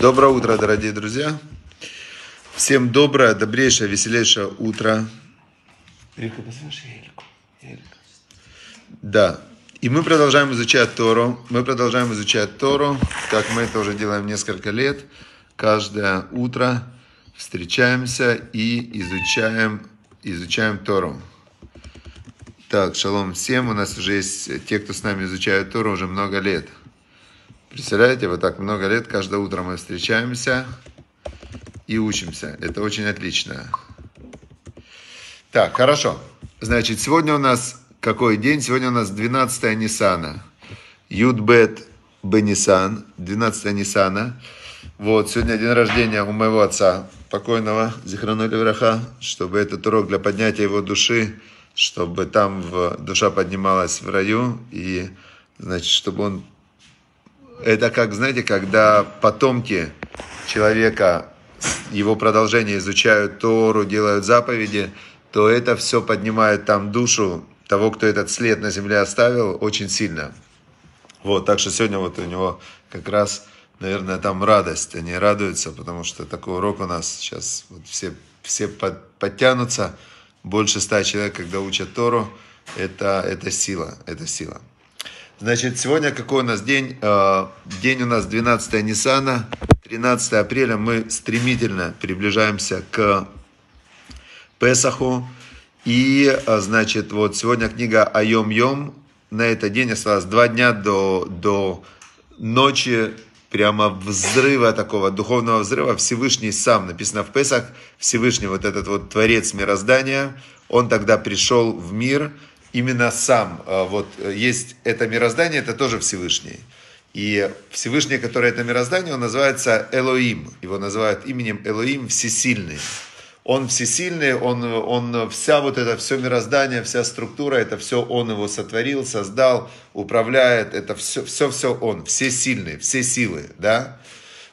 Доброе утро, дорогие друзья. Всем доброе, добрейшее, веселейшее утро. Рика, послушай Эльку. Да. И мы продолжаем изучать Тору. Мы продолжаем изучать Тору, как мы это уже делаем несколько лет. Каждое утро встречаемся и изучаем, изучаем Тору. Так, шалом всем. У нас уже есть те, кто с нами изучает Тору уже много лет. Представляете, вот так много лет, каждое утро мы встречаемся и учимся. Это очень отлично. Так, хорошо. Значит, сегодня у нас какой день? Сегодня у нас 12-е Ниссана. Юдбет Бенисан, 12-е Ниссана. Вот, сегодня день рождения у моего отца, покойного Зихрана Левраха, чтобы этот урок для поднятия его души, чтобы там в, душа поднималась в раю, и, значит, чтобы он это как, знаете, когда потомки человека, его продолжение изучают Тору, делают заповеди, то это все поднимает там душу того, кто этот след на земле оставил, очень сильно. Вот, так что сегодня вот у него как раз, наверное, там радость. Они радуются, потому что такой урок у нас сейчас. Вот все, все под, подтянутся. Больше ста человек, когда учат Тору, это, это сила, это сила. Значит, сегодня какой у нас день? Э, день у нас 12 Ниссана, 13 апреля. Мы стремительно приближаемся к Песаху. И, э, значит, вот сегодня книга Айом Йом. На этот день осталось два дня до, до ночи прямо взрыва такого, духовного взрыва. Всевышний сам, написано в Песах, Всевышний вот этот вот творец мироздания, он тогда пришел в мир – именно сам, э, вот э, есть это мироздание, это тоже Всевышний. И Всевышний, который это мироздание, он называется Элоим. Его называют именем Элоим Всесильный. Он всесильный, он, он вся вот это все мироздание, вся структура, это все он его сотворил, создал, управляет, это все, все, все он, все сильные, все силы, да.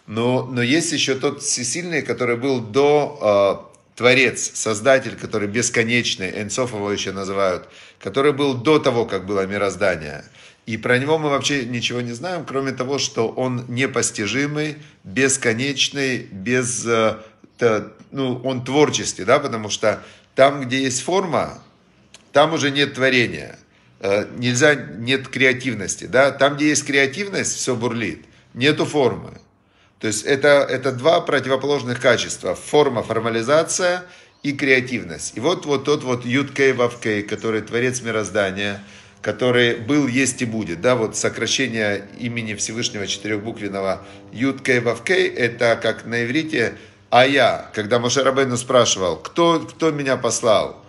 Но, но есть еще тот всесильный, который был до э, Творец, Создатель, который бесконечный, Энцофова еще называют, который был до того, как было мироздание. И про него мы вообще ничего не знаем, кроме того, что он непостижимый, бесконечный, без... Э, ну, он творческий, да, потому что там, где есть форма, там уже нет творения. Э, нельзя, нет креативности, да. Там, где есть креативность, все бурлит. Нету формы. То есть это, это два противоположных качества. Форма, формализация – и креативность. И вот, вот тот вот Юткей Вавкей, который творец мироздания, который был, есть и будет. Да, вот сокращение имени Всевышнего четырехбуквенного Юткей Вавкей, это как на иврите «А я», когда Моше спрашивал, кто, кто меня послал,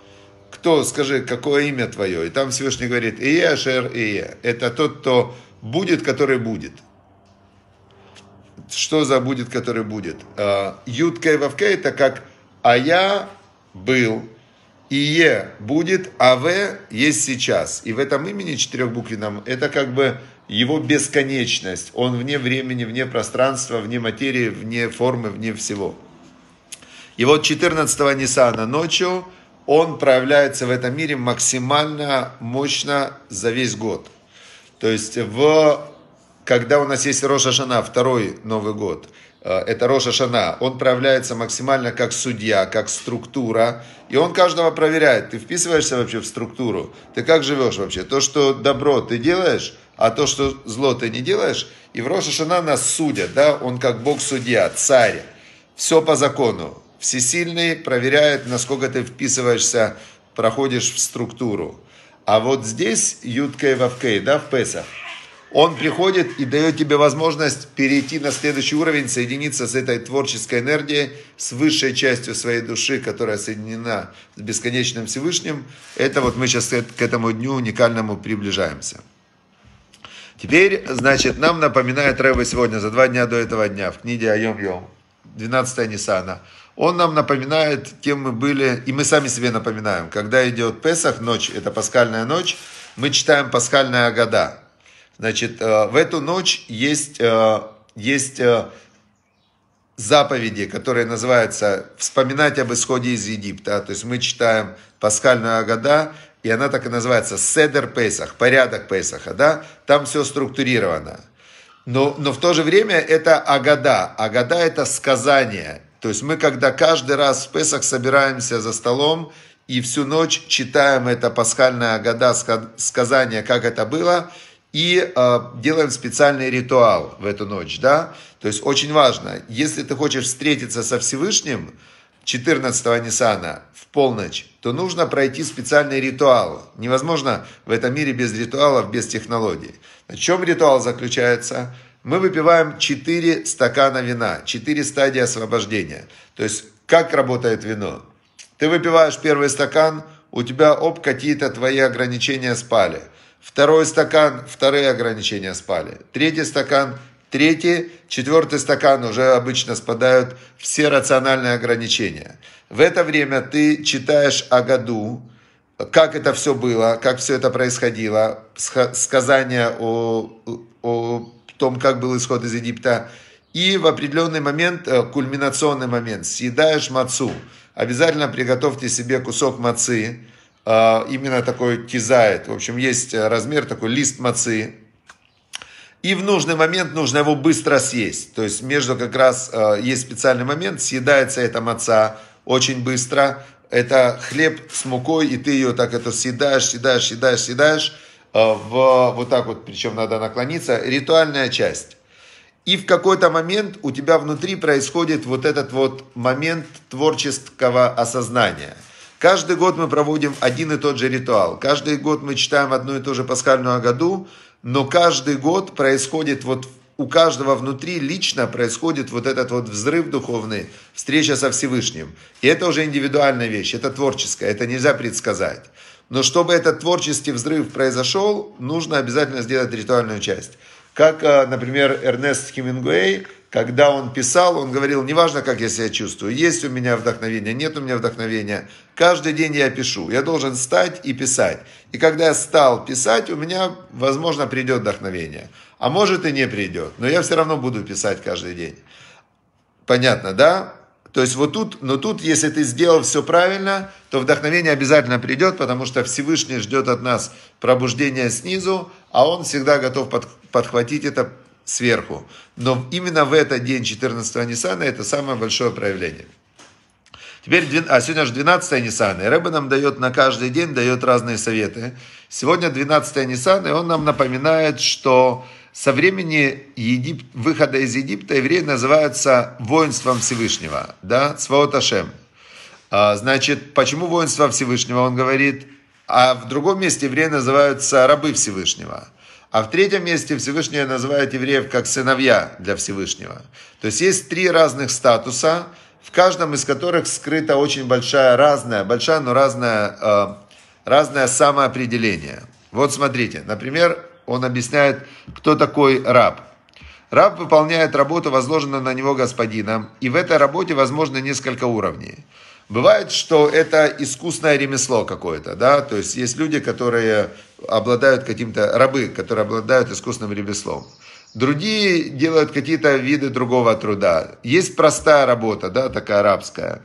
кто, скажи, какое имя твое? И там Всевышний говорит, Ие, Шер, Ие. Это тот, кто будет, который будет. Что за будет, который будет? А, Юткей Вавкей, это как а я был, и е будет, а в есть сейчас. И в этом имени четырехбуквенном это как бы его бесконечность. Он вне времени, вне пространства, вне материи, вне формы, вне всего. И вот 14 Нисана ночью он проявляется в этом мире максимально мощно за весь год. То есть в, когда у нас есть Роша Шана, второй Новый год – Э, это Роша Шана, он проявляется максимально как судья, как структура, и он каждого проверяет, ты вписываешься вообще в структуру, ты как живешь вообще, то, что добро ты делаешь, а то, что зло ты не делаешь, и в Роша Шана нас судят, да, он как бог-судья, царь, все по закону, всесильный проверяет, насколько ты вписываешься, проходишь в структуру. А вот здесь Юткей Вавкей, да, в Песах – он приходит и дает тебе возможность перейти на следующий уровень, соединиться с этой творческой энергией, с высшей частью своей души, которая соединена с бесконечным Всевышним. Это вот мы сейчас к этому дню уникальному приближаемся. Теперь, значит, нам напоминает Рэва сегодня, за два дня до этого дня, в книге Айом Йом, 12 Нисана. Он нам напоминает, кем мы были, и мы сами себе напоминаем. Когда идет Песах, ночь, это пасхальная ночь, мы читаем пасхальная года. Значит, э, в эту ночь есть, э, есть э, заповеди, которые называются «Вспоминать об исходе из Египта». То есть мы читаем пасхальную Агада, и она так и называется «Седер Песах», «Порядок Песаха», да? Там все структурировано. Но, но в то же время это Агада. Агада – это сказание. То есть мы, когда каждый раз в Песах собираемся за столом и всю ночь читаем это пасхальное Агада, сказание, как это было – и э, делаем специальный ритуал в эту ночь, да. То есть очень важно, если ты хочешь встретиться со Всевышним 14 Нисана в полночь, то нужно пройти специальный ритуал. Невозможно в этом мире без ритуалов, без технологий. В чем ритуал заключается? Мы выпиваем 4 стакана вина, 4 стадии освобождения. То есть как работает вино? Ты выпиваешь первый стакан, у тебя об какие-то твои ограничения спали – Второй стакан, вторые ограничения спали. Третий стакан, третий, четвертый стакан уже обычно спадают все рациональные ограничения. В это время ты читаешь о году, как это все было, как все это происходило, сказания о, о том, как был исход из Египта, и в определенный момент, э, кульминационный момент, съедаешь мацу. Обязательно приготовьте себе кусок мацы, а, именно такой кизает. В общем, есть э, размер такой лист мацы. И в нужный момент нужно его быстро съесть. То есть между как раз э, есть специальный момент, съедается эта маца очень быстро. Это хлеб с мукой, и ты ее так это съедаешь, съедаешь, съедаешь, съедаешь. Э, в, вот так вот, причем надо наклониться. Ритуальная часть. И в какой-то момент у тебя внутри происходит вот этот вот момент творческого осознания – Каждый год мы проводим один и тот же ритуал. Каждый год мы читаем одну и ту же пасхальную году, но каждый год происходит вот у каждого внутри лично происходит вот этот вот взрыв духовный, встреча со Всевышним. И это уже индивидуальная вещь, это творческая, это нельзя предсказать. Но чтобы этот творческий взрыв произошел, нужно обязательно сделать ритуальную часть. Как, э, например, Эрнест Хемингуэй когда он писал, он говорил, неважно, как я себя чувствую, есть у меня вдохновение, нет у меня вдохновения, каждый день я пишу, я должен стать и писать. И когда я стал писать, у меня, возможно, придет вдохновение, а может и не придет, но я все равно буду писать каждый день. Понятно, да? То есть вот тут, но тут, если ты сделал все правильно, то вдохновение обязательно придет, потому что Всевышний ждет от нас пробуждения снизу, а он всегда готов подхватить это сверху. Но именно в этот день 14 Ниссана это самое большое проявление. Теперь, а сегодня же 12 Ниссана, и Рэбе нам дает на каждый день, дает разные советы. Сегодня 12 Ниссана, и он нам напоминает, что со времени Егип... выхода из Египта евреи называются воинством Всевышнего, да, Сваоташем. А, значит, почему воинство Всевышнего, он говорит, а в другом месте евреи называются рабы Всевышнего – а в третьем месте Всевышний называет евреев как сыновья для Всевышнего. То есть есть три разных статуса, в каждом из которых скрыта очень большая, разная, большая, но разная, э, разное самоопределение. Вот смотрите, например, он объясняет, кто такой раб. Раб выполняет работу, возложенную на него господином, и в этой работе возможно несколько уровней. Бывает, что это искусное ремесло какое-то, да, то есть есть люди, которые обладают каким-то, рабы, которые обладают искусным ремеслом. Другие делают какие-то виды другого труда. Есть простая работа, да, такая арабская.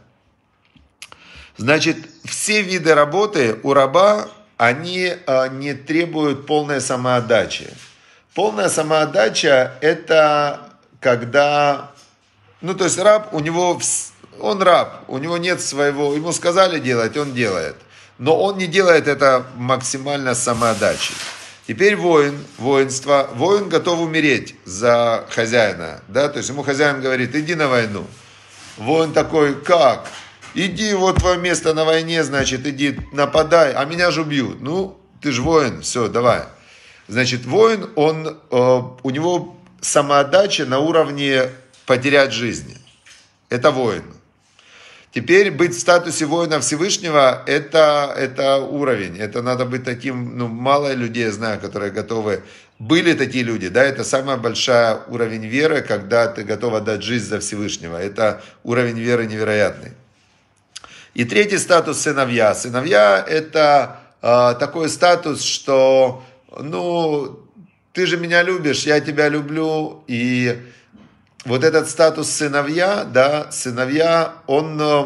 Значит, все виды работы у раба, они а, не требуют полной самоотдачи. Полная самоотдача – это когда... Ну, то есть раб, у него он раб, у него нет своего, ему сказали делать, он делает. Но он не делает это максимально самоотдачей. Теперь воин, воинство, воин готов умереть за хозяина, да, то есть ему хозяин говорит, иди на войну. Воин такой, как? Иди, вот твое место на войне, значит, иди, нападай, а меня же убьют. Ну, ты же воин, все, давай. Значит, воин, он, э, у него самоотдача на уровне потерять жизни. Это воин. Теперь быть в статусе воина Всевышнего это, – это уровень. Это надо быть таким, ну, мало людей я знаю, которые готовы. Были такие люди, да, это самая большая уровень веры, когда ты готов отдать жизнь за Всевышнего. Это уровень веры невероятный. И третий статус – сыновья. Сыновья – это э, такой статус, что, ну, ты же меня любишь, я тебя люблю, и вот этот статус сыновья, да, сыновья, он, э,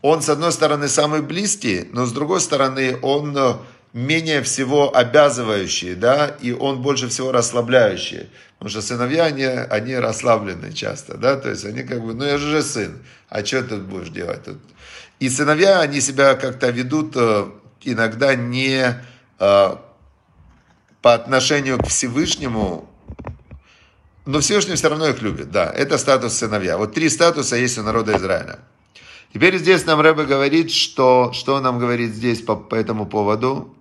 он с одной стороны самый близкий, но с другой стороны он э, менее всего обязывающий, да, и он больше всего расслабляющий, Потому что сыновья, они, они расслаблены часто, да, то есть они как бы, ну я же сын, а что тут будешь делать тут? И сыновья, они себя как-то ведут э, иногда не по отношению к Всевышнему но Всевышний все равно их любит, да. Это статус сыновья. Вот три статуса есть у народа Израиля. Теперь здесь нам Рэбе говорит, что, что он нам говорит здесь по, по этому поводу.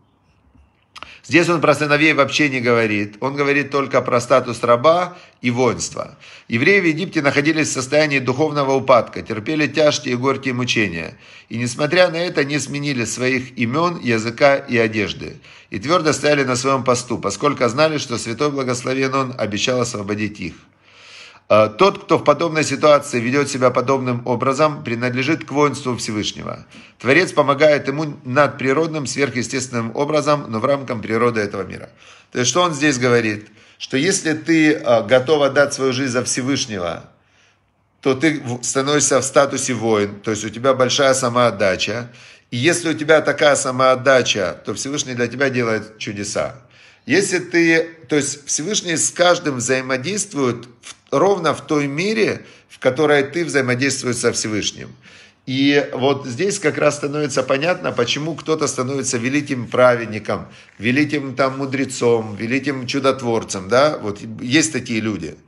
Здесь он про сыновей вообще не говорит. Он говорит только про статус раба и воинства. Евреи в Египте находились в состоянии духовного упадка, терпели тяжкие и горькие мучения. И несмотря на это, не сменили своих имен, языка и одежды. И твердо стояли на своем посту, поскольку знали, что Святой Благословен Он обещал освободить их. Э, тот, кто в подобной ситуации ведет себя подобным образом, принадлежит к воинству Всевышнего. Творец помогает ему над природным, сверхъестественным образом, но в рамках природы этого мира. То есть, что он здесь говорит? Что если ты э, готов отдать свою жизнь за Всевышнего, то ты становишься в статусе воин, то есть у тебя большая самоотдача. И если у тебя такая самоотдача, то Всевышний для тебя делает чудеса. Если ты, то есть Всевышний с каждым взаимодействует в, ровно в той мере, в которой ты взаимодействуешь со Всевышним. И вот здесь как раз становится понятно, почему кто-то становится великим праведником, великим там мудрецом, великим чудотворцем, да, вот есть такие люди –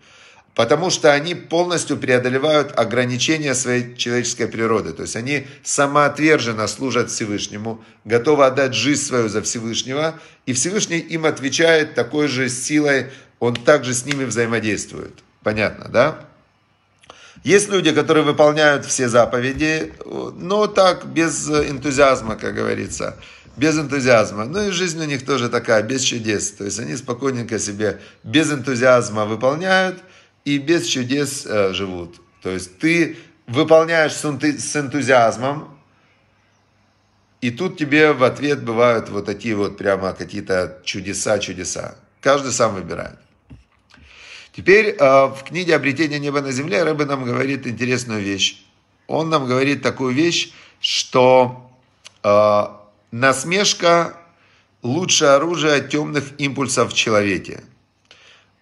потому что они полностью преодолевают ограничения своей человеческой природы. То есть они самоотверженно служат Всевышнему, готовы отдать жизнь свою за Всевышнего, и Всевышний им отвечает такой же силой, он также с ними взаимодействует. Понятно, да? Есть люди, которые выполняют все заповеди, но так, без энтузиазма, как говорится без энтузиазма. Ну и жизнь у них тоже такая, без чудес. То есть они спокойненько себе без энтузиазма выполняют – и без чудес э, живут. То есть ты выполняешь с энтузиазмом, и тут тебе в ответ бывают вот такие вот прямо какие-то чудеса-чудеса. Каждый сам выбирает. Теперь э, в книге «Обретение неба на земле» Рэбе нам говорит интересную вещь. Он нам говорит такую вещь, что э, насмешка – лучшее оружие темных импульсов в человеке.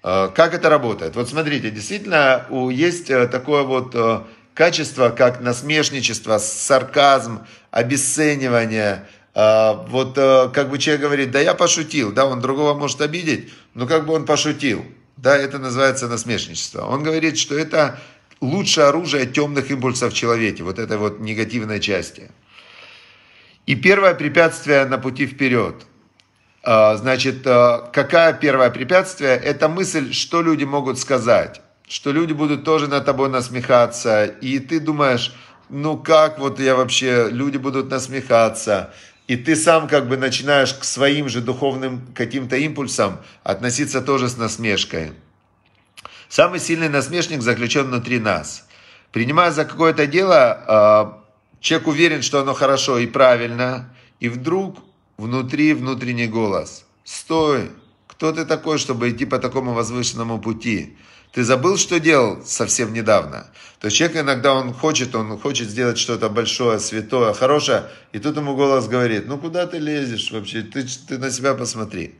Э, как это работает? Вот смотрите, действительно есть э, такое вот э, качество, как насмешничество, сарказм, обесценивание. Вот как бы человек говорит, да я пошутил, да, он другого может обидеть, но как бы он пошутил. Да, это называется насмешничество. Он говорит, что это лучшее оружие темных импульсов в человеке, вот этой вот негативной части. И первое препятствие на пути вперед – а, значит, а, какая первое препятствие? Это мысль, что люди могут сказать, что люди будут тоже над тобой насмехаться, и ты думаешь, ну как вот я вообще, люди будут насмехаться, и ты сам как бы начинаешь к своим же духовным каким-то импульсам относиться тоже с насмешкой. Самый сильный насмешник заключен внутри нас. Принимая за какое-то дело, а, человек уверен, что оно хорошо и правильно, и вдруг внутри внутренний голос. «Стой! Кто ты такой, чтобы идти по такому возвышенному пути? Ты забыл, что делал совсем недавно? То есть человек иногда он хочет, он хочет сделать что-то большое, святое, хорошее, и тут ему голос говорит, ну куда ты лезешь вообще? Ты, ты на себя посмотри.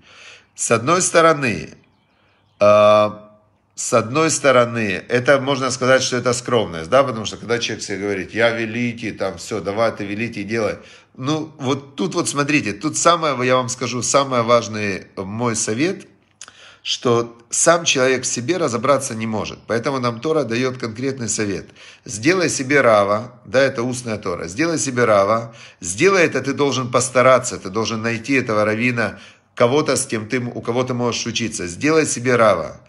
С одной стороны, э, с одной стороны, это можно сказать, что это скромность, да, потому что когда человек себе говорит, я великий, там все, давай ты великий делай, ну, вот тут вот смотрите, тут самое, я вам скажу, самый важный э, мой совет, что сам человек в себе разобраться не может. Поэтому нам Тора дает конкретный совет. Сделай себе рава, да, это устная Тора, сделай себе рава, сделай это, ты должен постараться, ты должен найти этого равина, кого-то, с кем ты, у кого ты можешь учиться. Сделай себе рава.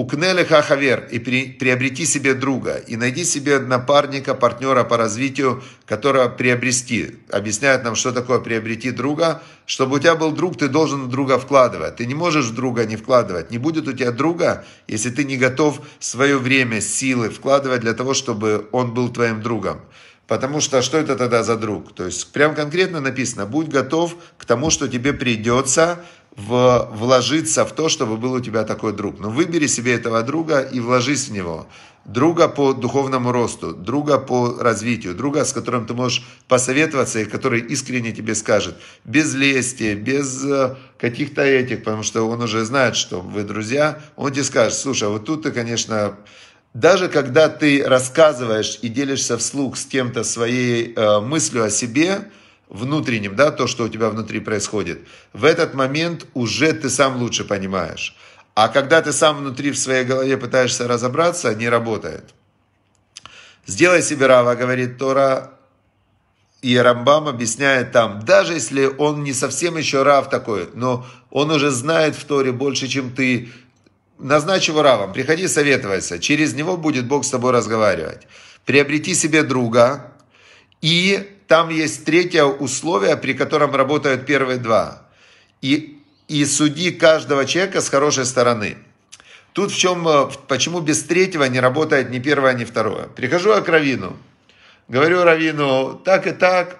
Укнеле хахавер и приобрети себе друга, и найди себе напарника, партнера по развитию, которого приобрести. Объясняет нам, что такое приобрети друга. Чтобы у тебя был друг, ты должен в друга вкладывать. Ты не можешь в друга не вкладывать. Не будет у тебя друга, если ты не готов свое время, силы вкладывать для того, чтобы он был твоим другом. Потому что а что это тогда за друг? То есть прям конкретно написано, будь готов к тому, что тебе придется в, вложиться в то, чтобы был у тебя такой друг. Но ну, выбери себе этого друга и вложись в него. Друга по духовному росту, друга по развитию, друга, с которым ты можешь посоветоваться и который искренне тебе скажет. Без лести, без э, каких-то этих, потому что он уже знает, что вы друзья. Он тебе скажет, слушай, а вот тут ты, конечно, даже когда ты рассказываешь и делишься вслух с кем-то своей э, мыслью о себе, внутренним, да, то, что у тебя внутри происходит, в этот момент уже ты сам лучше понимаешь. А когда ты сам внутри в своей голове пытаешься разобраться, не работает. Сделай себе рава, говорит Тора, и Рамбам объясняет там, даже если он не совсем еще рав такой, но он уже знает в Торе больше, чем ты, Назначь его равом, приходи советоваться, через него будет Бог с тобой разговаривать. Приобрети себе друга, и там есть третье условие, при котором работают первые два. И, и суди каждого человека с хорошей стороны. Тут в чем, э, почему без третьего не работает ни первое, ни второе. Прихожу к Равину, говорю Равину, так и так,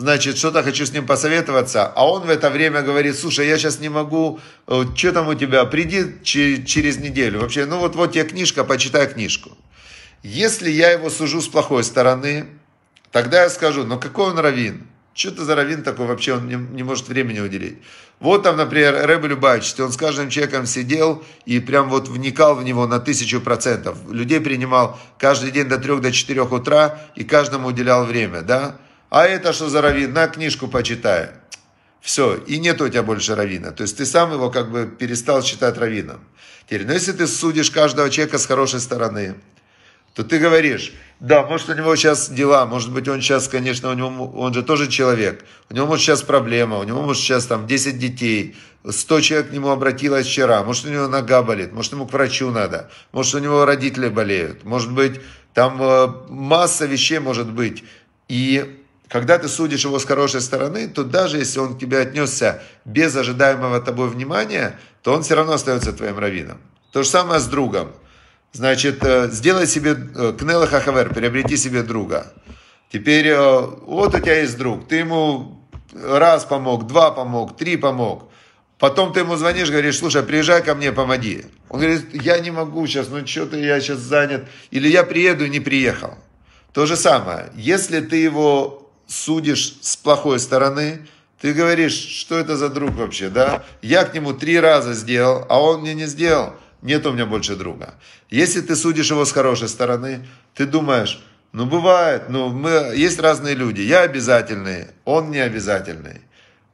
значит, что-то хочу с ним посоветоваться, а он в это время говорит, слушай, я сейчас не могу, э, что там у тебя, приди через неделю, вообще, ну вот, вот тебе книжка, почитай книжку. Если я его сужу с плохой стороны, тогда я скажу, ну какой он равин? Что это за равин такой вообще, он не, не может времени уделить. Вот там, например, Рэб Любавич, он с каждым человеком сидел и прям вот вникал в него на тысячу процентов. Людей принимал каждый день до трех, до четырех утра и каждому уделял время, да? А это что за раввин? На книжку почитай. Все, и нет у тебя больше равина. То есть ты сам его как бы перестал считать равином. Теперь, но ну, если ты судишь каждого человека с хорошей стороны, то ты говоришь, да, может у него сейчас дела, может быть он сейчас, конечно, у него, он же тоже человек, у него может сейчас проблема, у него может сейчас там 10 детей, 100 человек к нему обратилось вчера, может у него нога болит, может ему к врачу надо, может у него родители болеют, может быть там э, масса вещей может быть. И когда ты судишь его с хорошей стороны, то даже если он к тебе отнесся без ожидаемого тобой внимания, то он все равно остается твоим раввином. То же самое с другом. Значит, э, сделай себе э, кнела хахавер, приобрети себе друга. Теперь э, вот у тебя есть друг, ты ему раз помог, два помог, три помог. Потом ты ему звонишь, говоришь, слушай, приезжай ко мне, помоги. Он говорит, я не могу сейчас, ну что ты, я сейчас занят. Или я приеду и не приехал. То же самое, если ты его судишь с плохой стороны, ты говоришь, что это за друг вообще, да? Я к нему три раза сделал, а он мне не сделал. Нет у меня больше друга. Если ты судишь его с хорошей стороны, ты думаешь, ну бывает, ну мы, есть разные люди. Я обязательный, он не обязательный.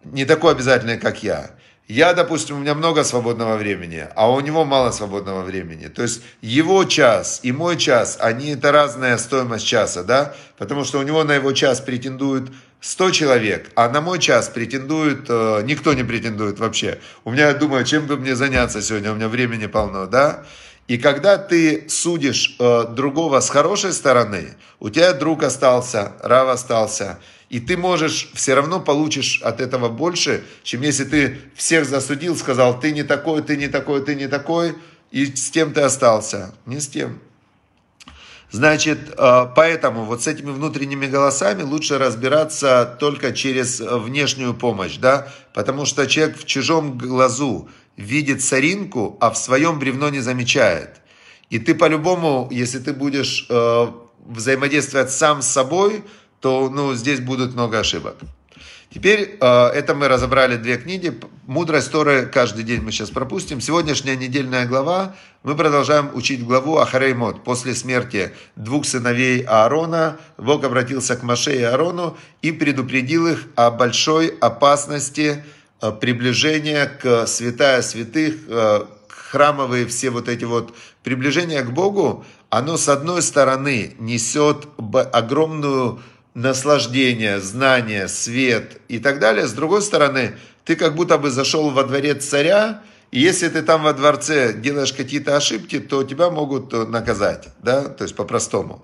Не такой обязательный, как я. Я, допустим, у меня много свободного времени, а у него мало свободного времени. То есть его час и мой час, они это разная стоимость часа, да? Потому что у него на его час претендуют 100 человек, а на мой час претендует, э, никто не претендует вообще. У меня, я думаю, чем бы мне заняться сегодня, у меня времени полно, да? И когда ты судишь э, другого с хорошей стороны, у тебя друг остался, рав остался, и ты можешь, все равно получишь от этого больше, чем если ты всех засудил, сказал, ты не такой, ты не такой, ты не такой, и с тем ты остался. Не с тем. Значит, э, поэтому вот с этими внутренними голосами лучше разбираться только через э, внешнюю помощь, да, потому что человек в чужом глазу, видит соринку, а в своем бревно не замечает. И ты по-любому, если ты будешь э, взаимодействовать сам с собой, то ну, здесь будут много ошибок. Теперь э, это мы разобрали две книги. Мудрость Торы каждый день мы сейчас пропустим. Сегодняшняя недельная глава. Мы продолжаем учить главу Ахареймот. После смерти двух сыновей Аарона Бог обратился к Маше и Аарону и предупредил их о большой опасности, Э, приближение к святая святых, э, к храмовые все вот эти вот приближения к Богу, оно с одной стороны несет огромную наслаждение, знание, свет и так далее. С другой стороны, ты как будто бы зашел во дворец царя, и если ты там во дворце делаешь какие-то ошибки, то тебя могут э, наказать, да, то есть по-простому.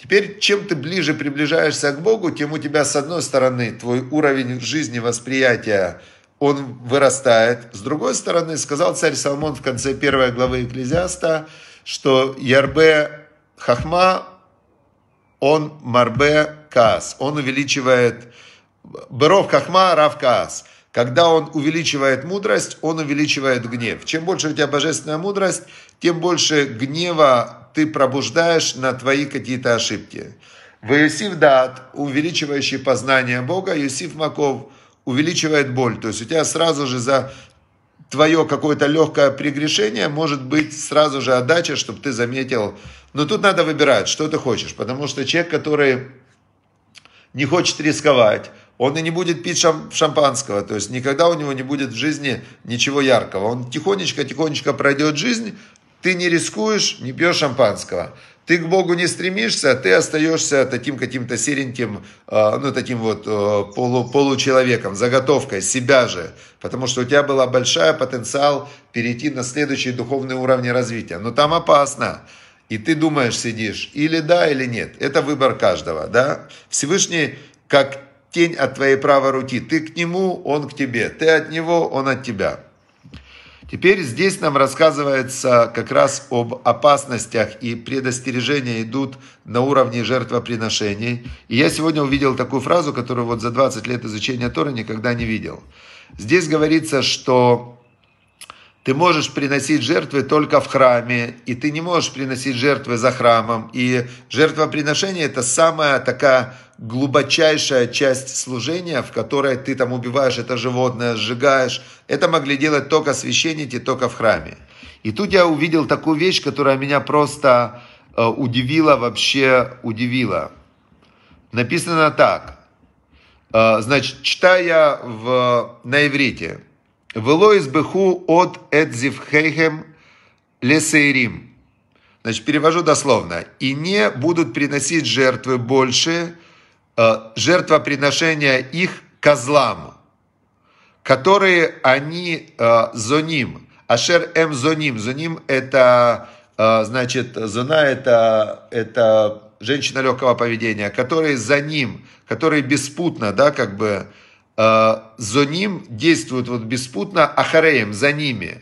Теперь, чем ты ближе приближаешься к Богу, тем у тебя, с одной стороны, твой уровень жизни, восприятия – он вырастает. С другой стороны, сказал царь Соломон в конце первой главы Экклезиаста, что Ярбе Хахма, он Марбе Каас, он увеличивает Беров Хахма Рав Каас. Когда он увеличивает мудрость, он увеличивает гнев. Чем больше у тебя божественная мудрость, тем больше гнева ты пробуждаешь на твои какие-то ошибки. Вы Юсиф Дат, увеличивающий познание Бога, Юсиф Маков – увеличивает боль. То есть у тебя сразу же за твое какое-то легкое прегрешение может быть сразу же отдача, чтобы ты заметил. Но тут надо выбирать, что ты хочешь. Потому что человек, который не хочет рисковать, он и не будет пить шам шампанского, то есть никогда у него не будет в жизни ничего яркого. Он тихонечко-тихонечко пройдет жизнь, ты не рискуешь, не пьешь шампанского ты к Богу не стремишься, ты остаешься таким каким-то сереньким, а, ну, таким вот а, полу, получеловеком, заготовкой себя же, потому что у тебя была большая потенциал перейти на следующий духовный уровень развития, но там опасно. И ты думаешь, сидишь, или да, или нет. Это выбор каждого, да? Всевышний, как тень от твоей правой руки. Ты к нему, он к тебе. Ты от него, он от тебя. Теперь здесь нам рассказывается как раз об опасностях и предостережения идут на уровне жертвоприношений. И я сегодня увидел такую фразу, которую вот за 20 лет изучения Тора никогда не видел. Здесь говорится, что ты можешь приносить жертвы только в храме, и ты не можешь приносить жертвы за храмом. И жертвоприношение – это самая такая глубочайшая часть служения, в которой ты там убиваешь это животное, сжигаешь. Это могли делать только священники, только в храме. И тут я увидел такую вещь, которая меня просто э, удивила, вообще удивила. Написано так. Э, значит, читая в, на иврите – Вело избеху от эдзивхейхем лесейрим. Значит, перевожу дословно. И не будут приносить жертвы больше э, жертвоприношения их козлам, которые они э, зоним. Ашер эм зоним. Зоним это, э, значит, зона это, это женщина легкого поведения, которые за ним, которые беспутно, да, как бы, Э, за ним действуют вот беспутно ахареем, за ними.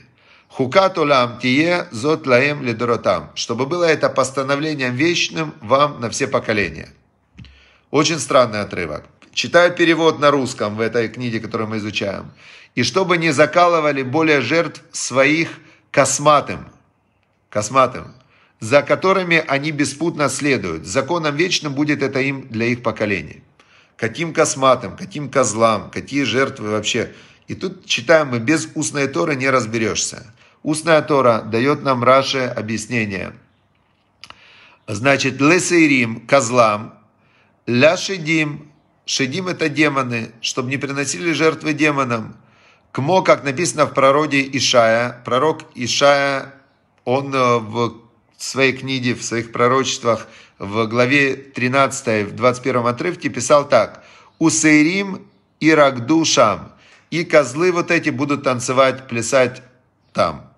Хукат олам тие зот лаем ледоротам. Чтобы было это постановлением вечным вам на все поколения. Очень странный отрывок. Читаю перевод на русском в этой книге, которую мы изучаем. И чтобы не закалывали более жертв своих косматым, косматым, за которыми они беспутно следуют. Законом вечным будет это им для их поколений каким косматам, каким козлам, какие жертвы вообще. И тут читаем мы, без устной Торы не разберешься. Устная Тора дает нам Раше объяснение. Значит, лесейрим, козлам, ля шедим, шедим это демоны, чтобы не приносили жертвы демонам. Кмо, как написано в пророде Ишая, пророк Ишая, он э, в своей книге, в своих пророчествах – в главе 13, в 21 отрывке писал так. «Усейрим и рагдушам». И козлы вот эти будут танцевать, плясать там.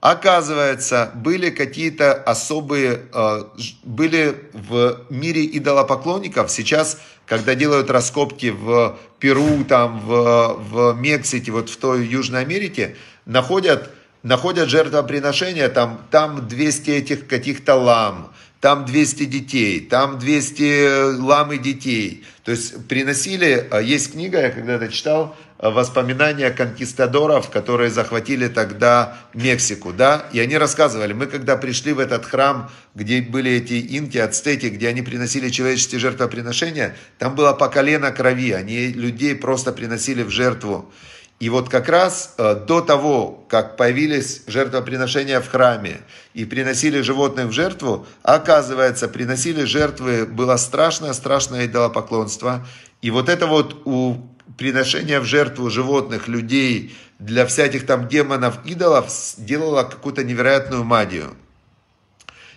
Оказывается, были какие-то особые, э, были в мире идолопоклонников. Сейчас, когда делают раскопки в Перу, там, в, в Мексике, вот в той Южной Америке, находят, находят жертвоприношения, там, там 200 этих каких-то лам, там 200 детей, там 200 э, ламы детей. То есть приносили, а, есть книга, я когда-то читал, э, воспоминания конкистадоров, которые захватили тогда Мексику, да, и они рассказывали, мы когда пришли в этот храм, где были эти инки, ацтеки, где они приносили человеческие жертвоприношения, там было по колено крови, они людей просто приносили в жертву. И вот как раз э, до того, как появились жертвоприношения в храме и приносили животных в жертву, оказывается, приносили жертвы, было страшное-страшное идолопоклонство. И вот это вот у приношения в жертву животных, людей, для всяких там демонов, идолов, делало какую-то невероятную магию.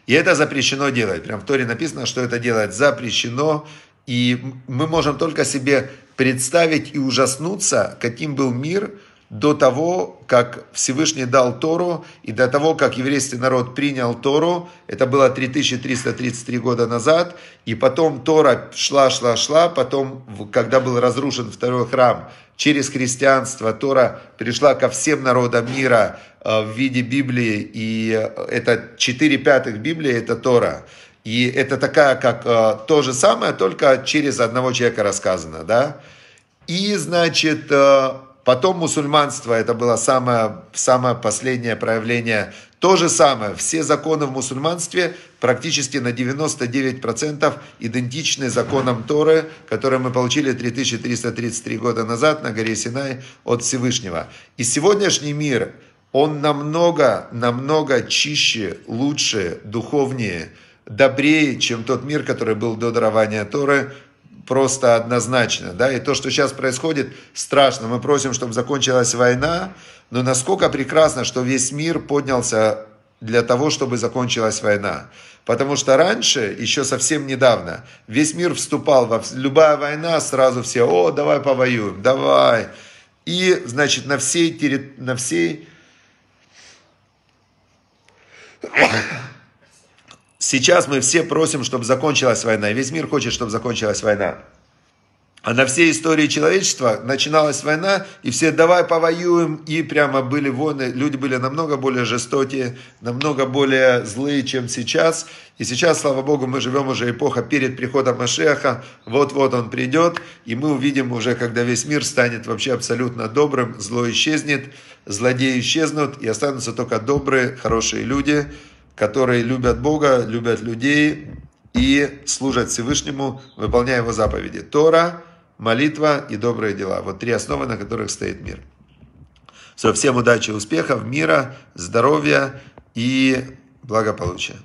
И это запрещено делать. Прям в Торе написано, что это делать запрещено. И мы можем только себе представить и ужаснуться, каким был мир до того, как Всевышний дал Тору, и до того, как еврейский народ принял Тору, это было 3333 года назад, и потом Тора шла-шла-шла, потом, когда был разрушен второй храм, через христианство Тора пришла ко всем народам мира э, в виде Библии, и э, это 4 пятых Библии, это Тора. И это такая, как э, то же самое, только через одного человека рассказано, да. И, значит, э, потом мусульманство, это было самое, самое последнее проявление. То же самое, все законы в мусульманстве практически на 99% идентичны законам Торы, которые мы получили 3333 года назад на горе Синай от Всевышнего. И сегодняшний мир, он намного, намного чище, лучше, духовнее, добрее, чем тот мир, который был до дарования Торы, просто однозначно. Да? И то, что сейчас происходит, страшно. Мы просим, чтобы закончилась война, но насколько прекрасно, что весь мир поднялся для того, чтобы закончилась война. Потому что раньше, еще совсем недавно, весь мир вступал во любая война, сразу все, о, давай повоюем, давай. И, значит, на всей территории, на всей Сейчас мы все просим, чтобы закончилась война. весь мир хочет, чтобы закончилась война. А на всей истории человечества начиналась война, и все давай повоюем, и прямо были войны. Люди были намного более жестокие, намного более злые, чем сейчас. И сейчас, слава Богу, мы живем уже эпоха перед приходом Машеха. Вот-вот он придет, и мы увидим уже, когда весь мир станет вообще абсолютно добрым, зло исчезнет, злодеи исчезнут, и останутся только добрые, хорошие люди – которые любят Бога, любят людей и служат Всевышнему, выполняя Его заповеди. Тора, молитва и добрые дела. Вот три основы, на которых стоит мир. Все, всем удачи, успехов, мира, здоровья и благополучия.